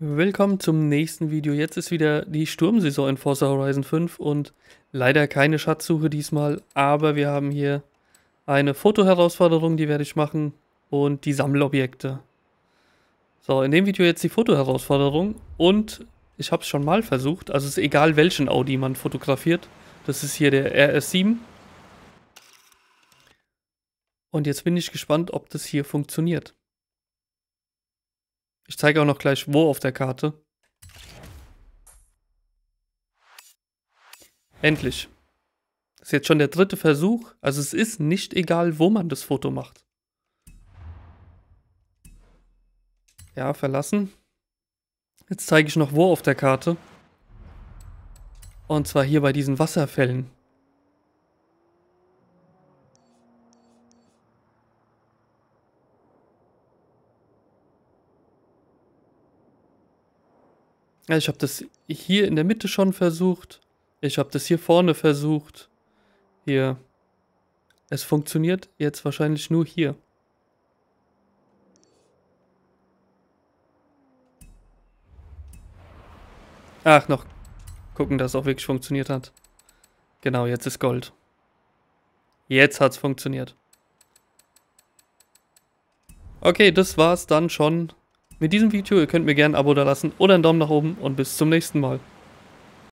Willkommen zum nächsten Video. Jetzt ist wieder die Sturmsaison in Forza Horizon 5 und leider keine Schatzsuche diesmal, aber wir haben hier eine Fotoherausforderung, die werde ich machen und die Sammelobjekte. So, in dem Video jetzt die Fotoherausforderung und ich habe es schon mal versucht, also es ist egal welchen Audi man fotografiert. Das ist hier der RS7. Und jetzt bin ich gespannt, ob das hier funktioniert. Ich zeige auch noch gleich, wo auf der Karte. Endlich. Das ist jetzt schon der dritte Versuch. Also es ist nicht egal, wo man das Foto macht. Ja, verlassen. Jetzt zeige ich noch wo auf der Karte. Und zwar hier bei diesen Wasserfällen. Also ich habe das hier in der Mitte schon versucht. Ich habe das hier vorne versucht. Hier. Es funktioniert jetzt wahrscheinlich nur hier. Ach, noch gucken, dass es auch wirklich funktioniert hat. Genau, jetzt ist Gold. Jetzt hat es funktioniert. Okay, das war's dann schon mit diesem Video, ihr könnt mir gerne ein Abo da lassen oder einen Daumen nach oben und bis zum nächsten Mal.